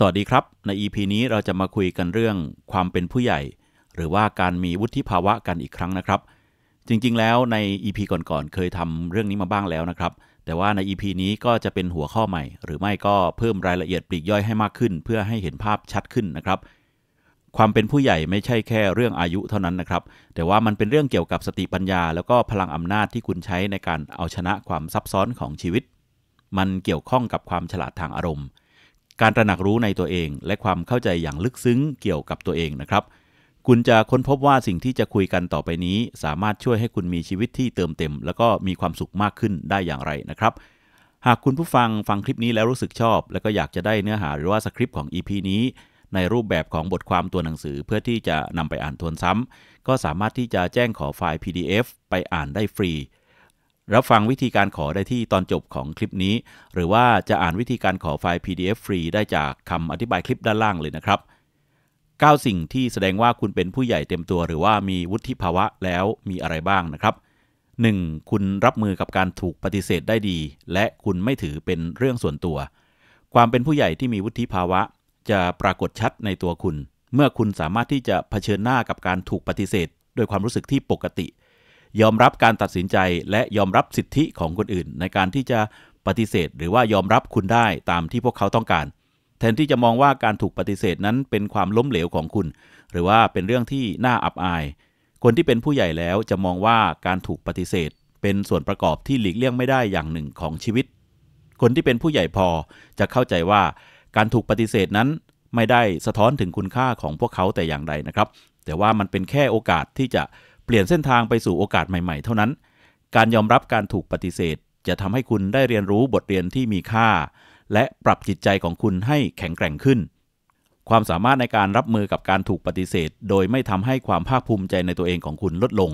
สวัสดีครับใน EP นี้เราจะมาคุยกันเรื่องความเป็นผู้ใหญ่ หรือว่าการมีวุฒิภาวะกันอีกครั้งนะครับ จริงๆแล้วใน EP ก่อนๆเคยทำเรื่องนี้มาบ้างแล้วนะครับแต่ว่าใน EP นี้ก็จะเป็นหัวข้อใหม่ หรือไม่ก็เพิ่มรายละเอียดปลีกย่อยให้มากขึ้นเพื่อให้เห็นภาพชัดขึ้นนะครับ ความเป็นผู้ใหญ่ไม่ใช่แค่เรื่องอายุเท่านั้นนะครับแต่ว่ามันเป็นเรื่องเกี่ยวกับสติปัญญา แล้วก็พลังอำนาจที่คุณใช้ในการเอาชนะความซับซ้อนของชีวิต มันเกี่ยวข้องกับความฉลาดทางอารมณ์การตระหนักรู้ในตัวเอง และความเข้าใจอย่างลึกซึ้งเกี่ยวกับตัวเองนะครับ คุณจะค้นพบว่าสิ่งที่จะคุยกันต่อไปนี้ สามารถช่วยให้คุณมีชีวิตที่เติมเต็มแล้วก็มีความสุขมากขึ้นได้อย่างไรนะครับ หากคุณผู้ฟังฟังคลิปนี้แล้วรู้สึกชอบ แล้วก็อยากจะได้เนื้อหาหรือว่าสคริปต์ของ EP นี้ ในรูปแบบของบทความตัวหนังสือเพื่อที่จะนำไปอ่านทวนซ้ำก็สามารถที่จะแจ้งขอไฟล์ PDF ไปอ่านได้ฟรีรับฟังวิธีการขอได้ที่ตอนจบของคลิปนี้ หรือว่าจะอ่านวิธีการขอไฟล์ PDF ฟรี ได้จากคำอธิบายคลิปด้านล่างเลยนะครับ 9 สิ่งที่แสดงว่าคุณเป็นผู้ใหญ่เต็มตัว หรือว่ามีวุฒิภาวะแล้วมีอะไรบ้างนะครับ 1. คุณรับมือกับการถูกปฏิเสธได้ดี และคุณไม่ถือเป็นเรื่องส่วนตัว ความเป็นผู้ใหญ่ที่มีวุฒิภาวะ จะปรากฏชัดในตัวคุณ เมื่อคุณสามารถที่จะะเผชิญหน้ากับการถูกปฏิเสธด้วยความรู้สึกที่ปกติยอมรับการตัดสินใจและยอมรับสิทธิของคนอื่น ในการที่จะปฏิเสธหรือว่ายอมรับคุณได้ตามที่พวกเขาต้องการ แทนที่จะมองว่าการถูกปฏิเสธนั้นเป็นความล้มเหลวของคุณ หรือว่าเป็นเรื่องที่น่าอับอาย คนที่เป็นผู้ใหญ่แล้วจะมองว่าการถูกปฏิเสธ เป็นส่วนประกอบที่หลีกเลี่ยงไม่ได้อย่างหนึ่งของชีวิต คนที่เป็นผู้ใหญ่พอจะเข้าใจว่าการถูกปฏิเสธนั้นไม่ได้สะท้อนถึงคุณค่าของพวกเขาแต่อย่างใดนะครับ แต่ว่ามันเป็นแค่โอกาสที่จะเปลี่ยนเส้นทางไปสู่โอกาสใหม่ๆเท่านั้น การยอมรับการถูกปฏิเสธ จะทำให้คุณได้เรียนรู้บทเรียนที่มีค่า และปรับจิตใจของคุณให้แข็งแกร่งขึ้น ความสามารถในการรับมือกับการถูกปฏิเสธ โดยไม่ทำให้ความภาคภูมิใจในตัวเองของคุณลดลง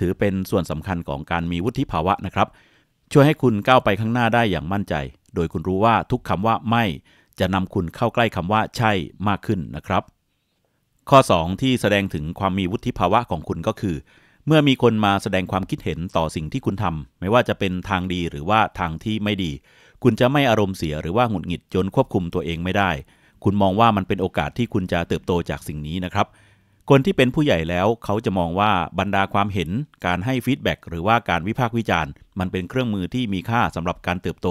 ถือเป็นส่วนสำคัญของการมีวุฒิภาวะนะครับ ช่วยให้คุณก้าวไปข้างหน้าได้อย่างมั่นใจ โดยคุณรู้ว่าทุกคำว่าไม่จะนำคุณเข้าใกล้คำว่าใช่มากขึ้นนะครับ ข้อ2ที่แสดงถึงความมีวุฒิภาวะของคุณก็คือเมื่อมีคนมาแสดงความคิดเห็นต่อสิ่งที่คุณทำ ไม่ว่าจะเป็นทางดีหรือว่าทางที่ไม่ดี คุณจะไม่อารมณ์เสียหรือว่าหงุดหงิดจนควบคุมตัวเองไม่ได้ คุณมองว่ามันเป็นโอกาสที่คุณจะเติบโตจากสิ่งนี้นะครับคนที่เป็นผู้ใหญ่แล้วเขาจะมองว่าบรรดาความเห็น การให้ฟีดแบ็กหรือว่าการวิพากษ์วิจารณ์มันเป็นเครื่องมือที่มีค่าสำหรับการเติบโต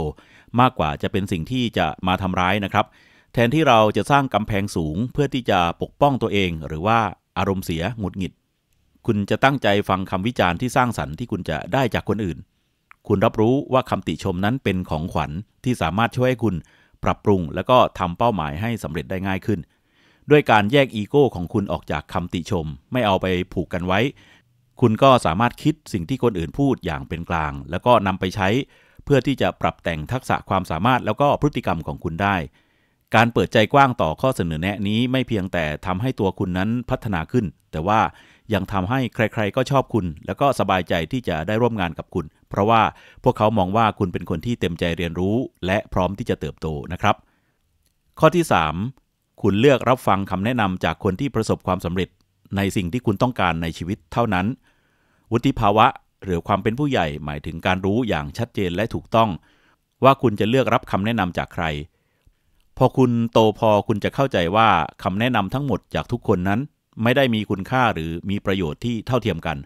มากกว่าจะเป็นสิ่งที่จะมาทำร้ายนะครับ แทนที่เราจะสร้างกำแพงสูง เพื่อที่จะปกป้องตัวเอง หรือว่าอารมณ์เสียหงุดหงิดคุณจะตั้งใจฟังคำวิจารณ์ที่สร้างสรรค์ที่คุณจะได้จากคนอื่น คุณรับรู้ว่าคำติชมนั้นเป็นของขวัญที่สามารถช่วยให้คุณ ปรับปรุงและก็ทำเป้าหมายให้สำเร็จได้ง่ายขึ้น ด้วยการแยกอีโก้ของคุณออกจากคำติชม ไม่เอาไปผูกกันไว้ คุณก็สามารถคิดสิ่งที่คนอื่นพูดอย่างเป็นกลาง แล้วก็นำไปใช้ เพื่อที่จะปรับแต่งทักษะความสามารถแล้วก็พฤติกรรมของคุณได้ การเปิดใจกว้างต่อข้อเสนอแนะนี้ไม่เพียงแต่ทำให้ตัวคุณนั้นพัฒนาขึ้น แต่ว่ายังทำให้ใครๆก็ชอบคุณแล้วก็สบายใจที่จะได้ร่วมงานกับคุณ เพราะว่าพวกเขามองว่าคุณเป็นคนที่เต็มใจเรียนรู้ และพร้อมที่จะเติบโตนะครับ ข้อที่ 3 คุณเลือกรับฟังคำแนะนำจากคนที่ประสบความสำเร็จในสิ่งที่คุณต้องการในชีวิตเท่านั้น วุฒิภาวะ หรือความเป็นผู้ใหญ่หมายถึงการรู้อย่างชัดเจนและถูกต้อง ว่าคุณจะเลือกรับคำแนะนำจากใคร พอคุณโตพอคุณจะเข้าใจว่าคำแนะนำทั้งหมดจากทุกคนนั้นไม่ได้มีคุณค่าหรือมีประโยชน์ที่เท่าเทียมกัน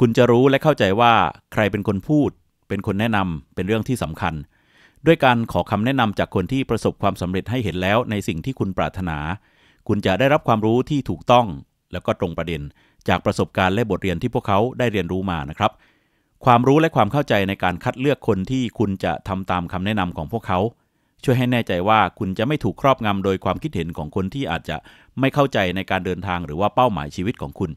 คุณจะรู้และเข้าใจว่าใครเป็นคนพูด เป็นคนแนะนำเป็นเรื่องที่สำคัญ ด้วยการขอคำแนะนำจากคนที่ประสบความสำเร็จให้เห็นแล้ว ในสิ่งที่คุณปรารถนา คุณจะได้รับความรู้ที่ถูกต้อง แล้วก็ตรงประเด็น จากประสบการณ์และบทเรียนที่พวกเขาได้เรียนรู้มานะครับ ความรู้และความเข้าใจในการคัดเลือกคนที่คุณจะทำตามคำแนะนำของพวกเขาช่วยให้แน่ใจว่าคุณจะไม่ถูกครอบงำโดยความคิดเห็นของคนที่อาจจะไม่เข้าใจในการเดินทางหรือว่าเป้าหมายชีวิตของคุณ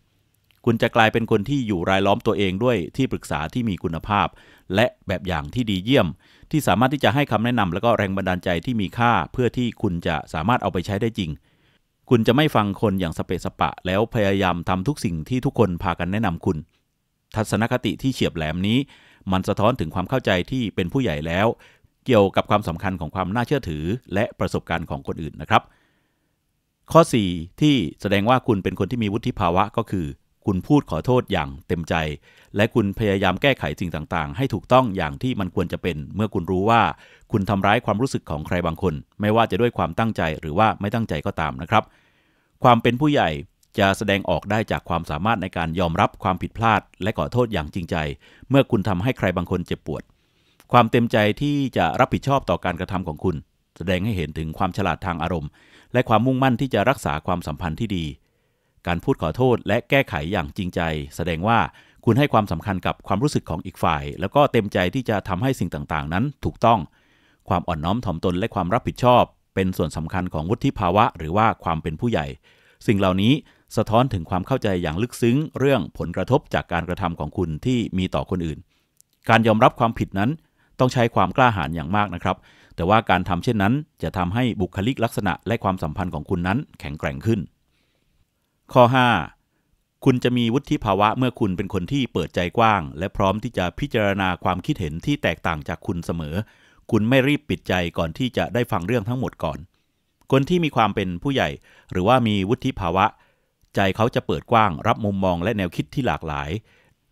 คุณจะกลายเป็นคนที่อยู่รายล้อมตัวเองด้วยที่ปรึกษาที่มีคุณภาพ และแบบอย่างที่ดีเยี่ยม ที่สามารถที่จะให้คำแนะนำและก็แรงบันดาลใจที่มีค่าเพื่อที่คุณจะสามารถเอาไปใช้ได้จริง คุณจะไม่ฟังคนอย่างสเปสปะ แล้วพยายามทำทุกสิ่งที่ทุกคนพากันแนะนำคุณ ทัศนคติที่เฉียบแหลมนี้ มันสะท้อนถึงความเข้าใจที่เป็นผู้ใหญ่แล้วเกี่ยวกับความสำคัญของความน่าเชื่อถือและประสบการณ์ของคนอื่นนะครับ ข้อ4ที่แสดงว่าคุณเป็นคนที่มีวุฒิภาวะก็คือ คุณพูดขอโทษอย่างเต็มใจ และคุณพยายามแก้ไขสิ่งต่างๆ ให้ถูกต้องอย่างที่มันควรจะเป็น เมื่อคุณรู้ว่าคุณทำร้ายความรู้สึกของใครบางคน ไม่ว่าจะด้วยความตั้งใจหรือว่าไม่ตั้งใจก็ตามนะครับ ความเป็นผู้ใหญ่จะแสดงออกได้จากความสามารถในการยอมรับความผิดพลาดและขอโทษอย่างจริงใจ เมื่อคุณทำให้ใครบางคนเจ็บปวดความเต็มใจที่จะรับผิดชอบต่อการกระทำของคุณ แสดงให้เห็นถึงความฉลาดทางอารมณ์ และความมุ่งมั่นที่จะรักษาความสัมพันธ์ที่ดี การพูดขอโทษและแก้ไขอย่างจริงใจ แสดงว่าคุณให้ความสำคัญกับความรู้สึกของอีกฝ่าย แล้วก็เต็มใจที่จะทำให้สิ่งต่าง ๆ นั้นถูกต้อง ความอ่อนน้อมถ่อมตนและความรับผิดชอบ เป็นส่วนสำคัญของวุฒิภาวะ หรือว่าความเป็นผู้ใหญ่ สิ่งเหล่านี้สะท้อนถึงความเข้าใจอย่างลึกซึ้ง เรื่องผลกระทบจากการกระทำของคุณที่มีต่อคนอื่น การยอมรับความผิดนั้นต้องใช้ความกล้าหาญอย่างมากนะครับ แต่ว่าการทำเช่นนั้น จะทำให้บุคลิกลักษณะและความสัมพันธ์ของคุณนั้นแข็งแกร่งขึ้น ข้อ5คุณจะมีวุฒิภาวะเมื่อคุณเป็นคนที่เปิดใจกว้าง และพร้อมที่จะพิจารณาความคิดเห็นที่แตกต่างจากคุณเสมอ คุณไม่รีบปิดใจก่อนที่จะได้ฟังเรื่องทั้งหมดก่อน คนที่มีความเป็นผู้ใหญ่ หรือว่ามีวุฒิภาวะ ใจเขาจะเปิดกว้าง รับมุมมอง และแนวคิดที่หลากหลาย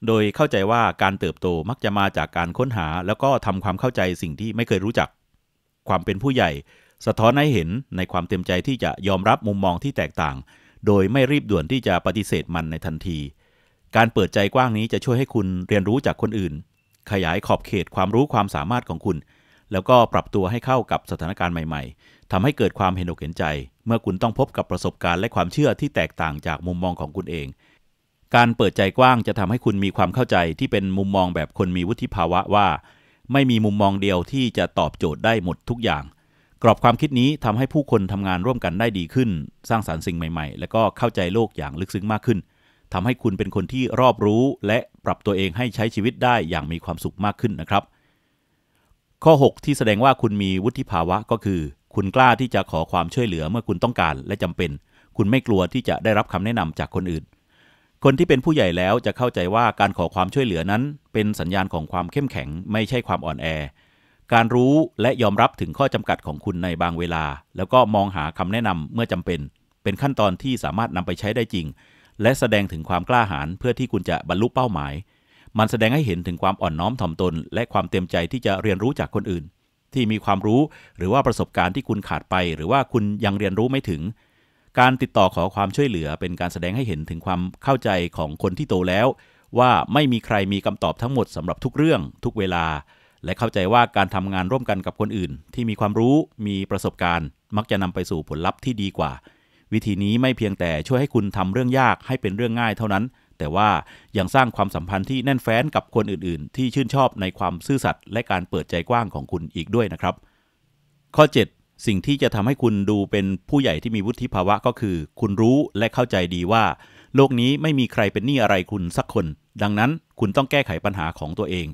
โดยเข้าใจว่าการเติบโตมักจะมาจากการค้นหาแล้วก็ทำความเข้าใจสิ่งที่ไม่เคยรู้จัก ความเป็นผู้ใหญ่ สะท้อนให้เห็นในความเต็มใจที่จะยอมรับมุมมองที่แตกต่าง โดยไม่รีบด่วนที่จะปฏิเสธมันในทันที การเปิดใจกว้างนี้จะช่วยให้คุณเรียนรู้จากคนอื่น ขยายขอบเขตความรู้ความสามารถของคุณ แล้วก็ปรับตัวให้เข้ากับสถานการณ์ใหม่ ๆทำให้เกิดความเห็นอกเห็นใจ เมื่อคุณต้องพบกับประสบการณ์และความเชื่อที่แตกต่างจากมุมมองของคุณเองการเปิดใจกว้างจะทำให้คุณมีความเข้าใจที่เป็นมุมมองแบบคนมีวุฒิภาวะว่า ไม่มีมุมมองเดียวที่จะตอบโจทย์ได้หมดทุกอย่าง กรอบความคิดนี้ทำให้ผู้คนทำงานร่วมกันได้ดีขึ้น สร้างสารรค์สิ่งใหม่ๆ และก็เข้าใจโลกอย่างลึกซึ้งมากขึ้น ทำให้คุณเป็นคนที่รอบรู้ และปรับตัวเองให้ใช้ชีวิตได้อย่างมีความสุขมากขึ้นนะครับ ข้อ6ที่แสดงว่าคุณมีวุฒิภาวะก็คือ คุณกล้าที่จะขอความช่วยเหลือเมื่อคุณต้องการ และจำเป็น คุณไม่กลัวที่จะได้รับคำแนะนำจากคนอื่นคนที่เป็นผู้ใหญ่แล้วจะเข้าใจว่าการขอความช่วยเหลือนั้นเป็นสัญญาณของความเข้มแข็งไม่ใช่ความอ่อนแอ การรู้และยอมรับถึงข้อจำกัดของคุณในบางเวลาแล้วก็มองหาคำแนะนำเมื่อจำเป็นเป็นขั้นตอนที่สามารถนำไปใช้ได้จริงและแสดงถึงความกล้าหาญเพื่อที่คุณจะบรรลุเป้าหมาย มันแสดงให้เห็นถึงความอ่อนน้อมถ่อมตนและความเต็มใจที่จะเรียนรู้จากคนอื่นที่มีความรู้หรือว่าประสบการณ์ที่คุณขาดไปหรือว่าคุณยังเรียนรู้ไม่ถึงการติดต่อขอความช่วยเหลือเป็นการแสดงให้เห็นถึงความเข้าใจของคนที่โตแล้ว ว่าไม่มีใครมีคำตอบทั้งหมดสำหรับทุกเรื่องทุกเวลา และเข้าใจว่าการทำงานร่วมกันกับคนอื่นที่มีความรู้มีประสบการณ์ มักจะนำไปสู่ผลลัพธ์ที่ดีกว่า วิธีนี้ไม่เพียงแต่ช่วยให้คุณทำเรื่องยากให้เป็นเรื่องง่ายเท่านั้น แต่ว่ายังสร้างความสัมพันธ์ที่แน่นแฟ้นกับคนอื่น ๆ ที่ชื่นชอบในความซื่อสัตย์และการเปิดใจกว้างของคุณอีกด้วยนะครับ ข้อ 7สิ่งที่จะทำให้คุณดูเป็นผู้ใหญ่ที่มีวุฒิภาวะก็คือ คุณรู้และเข้าใจดีว่า โลกนี้ไม่มีใครเป็นหนี้อะไรคุณสักคน ดังนั้นคุณต้องแก้ไขปัญหาของตัวเอง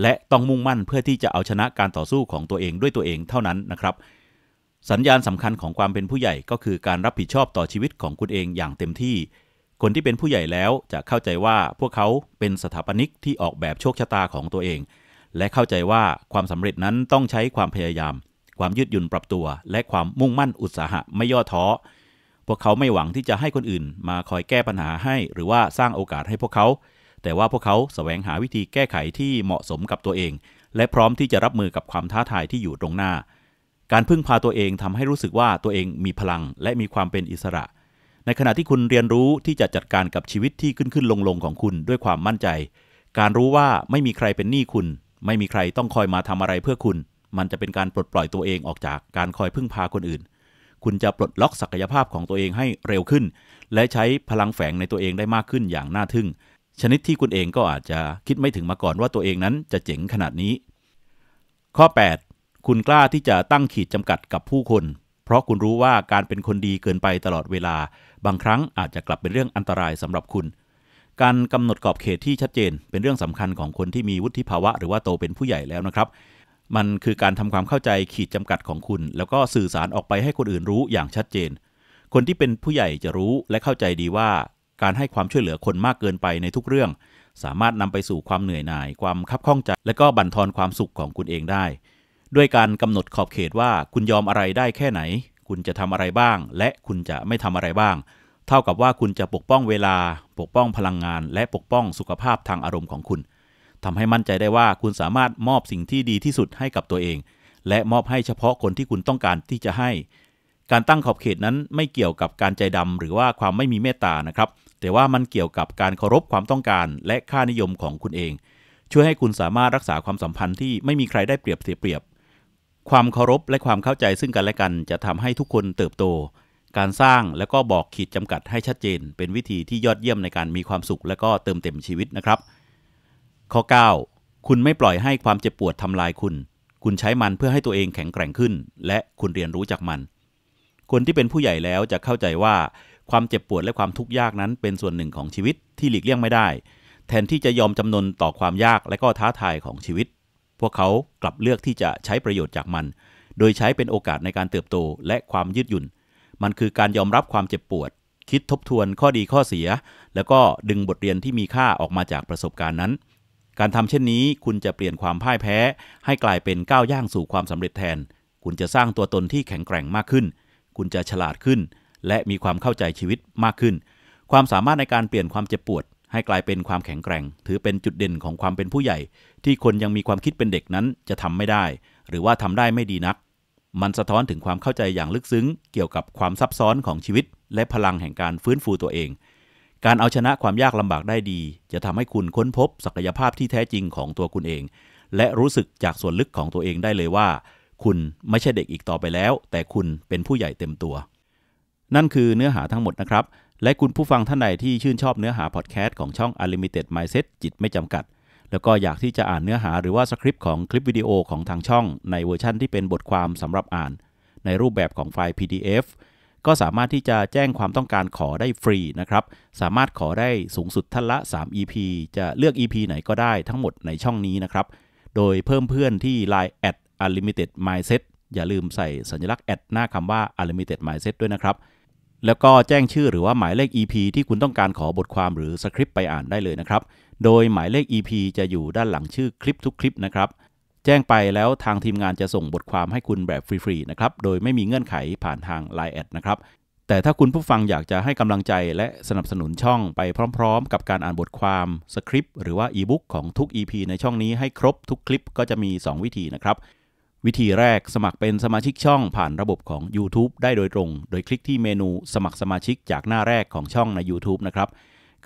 และต้องมุ่งมั่นเพื่อที่จะเอาชนะการต่อสู้ของตัวเองด้วยตัวเองเท่านั้นนะครับ สัญญาณสำคัญของความเป็นผู้ใหญ่ก็คือการรับผิดชอบต่อชีวิตของคุณเองอย่างเต็มที่ คนที่เป็นผู้ใหญ่แล้วจะเข้าใจว่าพวกเขาเป็นสถาปนิกที่ออกแบบโชคชะตาของตัวเอง และเข้าใจว่าความสำเร็จนั้นต้องใช้ความพยายามความยืดหยุ่นปรับตัวและความมุ่งมั่นอุตสาหะไม่ย่อท้อพวกเขาไม่หวังที่จะให้คนอื่นมาคอยแก้ปัญหาให้ หรือว่าสร้างโอกาสให้พวกเขา แต่ว่าพวกเขาสแสวงหาวิธีแก้ไขที่เหมาะสมกับตัวเอง และพร้อมที่จะรับมือกับความท้าทายที่อยู่ตรงหน้า การพึ่งพาตัวเองทำให้รู้สึกว่าตัวเองมีพลังและมีความเป็นอิสระ ในขณะที่คุณเรียนรู้ที่จะจัดการกับชีวิตที่ขึ้นขึ้นลงลงของคุณด้วยความมั่นใจ การรู้ว่าไม่มีใครเป็นหนี้คุณ ไม่มีใครต้องคอยมาทำอะไรเพื่อคุณมันจะเป็นการปลดปล่อยตัวเองออกจากการคอยพึ่งพาคนอื่น คุณจะปลดล็อกศักยภาพของตัวเองให้เร็วขึ้น และใช้พลังแฝงในตัวเองได้มากขึ้นอย่างน่าทึ่ง ชนิดที่คุณเองก็อาจจะคิดไม่ถึงมาก่อนว่าตัวเองนั้นจะเจ๋งขนาดนี้ ข้อ 8 คุณกล้าที่จะตั้งขีดจำกัดกับผู้คน เพราะคุณรู้ว่าการเป็นคนดีเกินไปตลอดเวลา บางครั้งอาจจะกลับเป็นเรื่องอันตรายสำหรับคุณ การกำหนดกรอบเขตที่ชัดเจน เป็นเรื่องสำคัญของคนที่มีวุฒิภาวะหรือว่าโตเป็นผู้ใหญ่แล้วนะครับมันคือการทำความเข้าใจขีดจำกัดของคุณ แล้วก็สื่อสารออกไปให้คนอื่นรู้อย่างชัดเจน คนที่เป็นผู้ใหญ่จะรู้และเข้าใจดีว่า การให้ความช่วยเหลือคนมากเกินไปในทุกเรื่อง สามารถนำไปสู่ความเหนื่อยหน่าย ความคับข้องใจและก็บั่นทอนความสุขของคุณเองได้ ด้วยการกำหนดขอบเขตว่า คุณยอมอะไรได้แค่ไหน คุณจะทำอะไรบ้าง และคุณจะไม่ทำอะไรบ้าง เท่ากับว่าคุณจะปกป้องเวลา ปกป้องพลังงานและปกป้องสุขภาพทางอารมณ์ของคุณทำให้มั่นใจได้ว่า คุณสามารถมอบสิ่งที่ดีที่สุดให้กับตัวเอง และมอบให้เฉพาะคนที่คุณต้องการที่จะให้ การตั้งขอบเขตนั้นไม่เกี่ยวกับการใจดำหรือว่าความไม่มีเมตตานะครับ แต่ว่ามันเกี่ยวกับการเคารพความต้องการและค่านิยมของคุณเอง ช่วยให้คุณสามารถรักษาความสัมพันธ์ที่ไม่มีใครได้เปรียบเสียเปรียบ ความเคารพและความเข้าใจซึ่งกันและกันจะทำให้ทุกคนเติบโต การสร้างและก็บอกขีดจำกัดให้ชัดเจน เป็นวิธีที่ยอดเยี่ยมในการมีความสุข และก็เติมเต็มชีวิตนะครับข้อ9คุณไม่ปล่อยให้ความเจ็บปวดทำลายคุณ คุณใช้มันเพื่อให้ตัวเองแข็งแกร่งขึ้น และคุณเรียนรู้จากมัน คนที่เป็นผู้ใหญ่แล้วจะเข้าใจว่า ความเจ็บปวดและความทุกข์ยากนั้น เป็นส่วนหนึ่งของชีวิตที่หลีกเลี่ยงไม่ได้ แทนที่จะยอมจำนนต่อความยากและก็ท้าทายของชีวิต พวกเขากลับเลือกที่จะใช้ประโยชน์จากมัน โดยใช้เป็นโอกาสในการเติบโต และความยืดหยุ่น มันคือการยอมรับความเจ็บปวด คิดทบทวน ข้อดีข้อเสีย แล้วก็ดึงบทเรียนที่มีค่าออกมาจากประสบการณ์นั้นการทำเช่นนี้คุณจะเปลี่ยนความพ่ายแพ้ให้กลายเป็นก้าวย่างสู่ความสำเร็จแทน คุณจะสร้างตัวตนที่แข็งแกร่งมากขึ้น คุณจะฉลาดขึ้นและมีความเข้าใจชีวิตมากขึ้น ความสามารถในการเปลี่ยนความเจ็บปวดให้กลายเป็นความแข็งแกร่งถือเป็นจุดเด่นของความเป็นผู้ใหญ่ที่คนยังมีความคิดเป็นเด็กนั้นจะทำไม่ได้หรือว่าทำได้ไม่ดีนัก มันสะท้อนถึงความเข้าใจอย่างลึกซึ้งเกี่ยวกับความซับซ้อนของชีวิตและพลังแห่งการฟื้นฟูตัวเองการเอาชนะความยากลำบากได้ดี จะทำให้คุณค้นพบศักยภาพที่แท้จริงของตัวคุณเอง และรู้สึกจากส่วนลึกของตัวเองได้เลยว่า คุณไม่ใช่เด็กอีกต่อไปแล้ว แต่คุณเป็นผู้ใหญ่เต็มตัว นั่นคือเนื้อหาทั้งหมดนะครับ และคุณผู้ฟังท่านใดที่ชื่นชอบเนื้อหาพอดแคสต์ของช่อง Unlimited Mindset จิตไม่จำกัด แล้วก็อยากที่จะอ่านเนื้อหาหรือว่าสคริปต์ของคลิปวิดีโอของทางช่องในเวอร์ชั่นที่เป็นบทความสำหรับอ่าน ในรูปแบบของไฟล์ PDF ก็สามารถที่จะแจ้งความต้องการขอได้ฟรีนะครับ สามารถขอได้สูงสุดท่านละ 3 EP จะเลือก EP ไหนก็ได้ทั้งหมดในช่องนี้นะครับ โดยเพิ่มเพื่อนที่ Line a unlimited mindset อย่าลืมใส่สัญลักษณ์แอดหน้าคำว่า unlimited mindset ด้วยนะครับ แล้วก็แจ้งชื่อหรือว่าหมายเลข EP ที่คุณต้องการขอบทความหรือสคริปต์ไปอ่านได้เลยนะครับ โดยหมายเลข EP จะอยู่ด้านหลังชื่อคลิปทุกคลิปนะครับแจ้งไปแล้วทางทีมงานจะส่งบทความให้คุณแบบฟรีๆนะครับ โดยไม่มีเงื่อนไขผ่านทาง l i น์แอดนะครับ แต่ถ้าคุณผู้ฟังอยากจะให้กำลังใจและสนับสนุนช่องไปพร้อม ๆ กับการอ่านบทความสคริปต์หรือว่าอีบุ๊กของทุก EP ในช่องนี้ให้ครบทุกคลิปก็จะมี 2 วิธีนะครับ วิธีแรกสมัครเป็นสมาชิกช่องผ่านระบบของ YouTube ได้โดยตรง โดยคลิกที่เมนูสมัครสมาชิกจากหน้าแรกของช่องใน YouTube นะครับ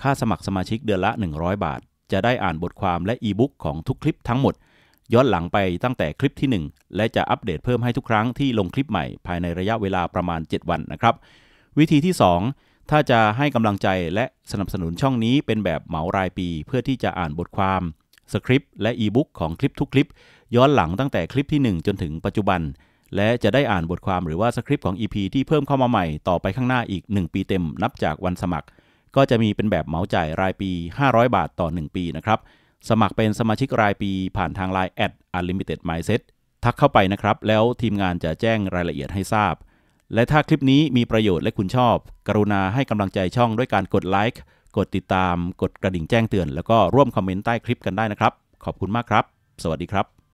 ค่าสมัครสมาชิกเดือนละ 100 บาท จะได้อ่านบทความและอีบุ๊กของทุกคลิปทั้งหมดย้อนหลังไปตั้งแต่คลิปที่ 1 และจะอัปเดตเพิ่มให้ทุกครั้งที่ลงคลิปใหม่ ภายในระยะเวลาประมาณ 7 วันนะครับ วิธีที่ 2 ถ้าจะให้กำลังใจและสนับสนุนช่องนี้เป็นแบบเหมารายปีเพื่อที่จะอ่านบทความสคริปต์และอีบุ๊กของคลิปทุกคลิปย้อนหลังตั้งแต่คลิปที่ 1 จนถึงปัจจุบัน และจะได้อ่านบทความหรือว่าสคริปต์ของ EP ที่เพิ่มเข้ามาใหม่ต่อไปข้างหน้าอีก 1 ปีเต็มนับจากวันสมัคร ก็จะมีเป็นแบบเหมาจ่ายรายปี 500 บาทต่อ 1 ปีนะครับสมัครเป็นสมาชิกรายปีผ่านทาง Line แอด Unlimited Mindset ทักเข้าไปนะครับ แล้วทีมงานจะแจ้งรายละเอียดให้ทราบ และถ้าคลิปนี้มีประโยชน์และคุณชอบ กรุณาให้กำลังใจช่องด้วยการกดไลค์กดติดตามกดกระดิ่งแจ้งเตือนแล้วก็ร่วมคอมเมนต์ใต้คลิปกันได้นะครับ ขอบคุณมากครับ สวัสดีครับ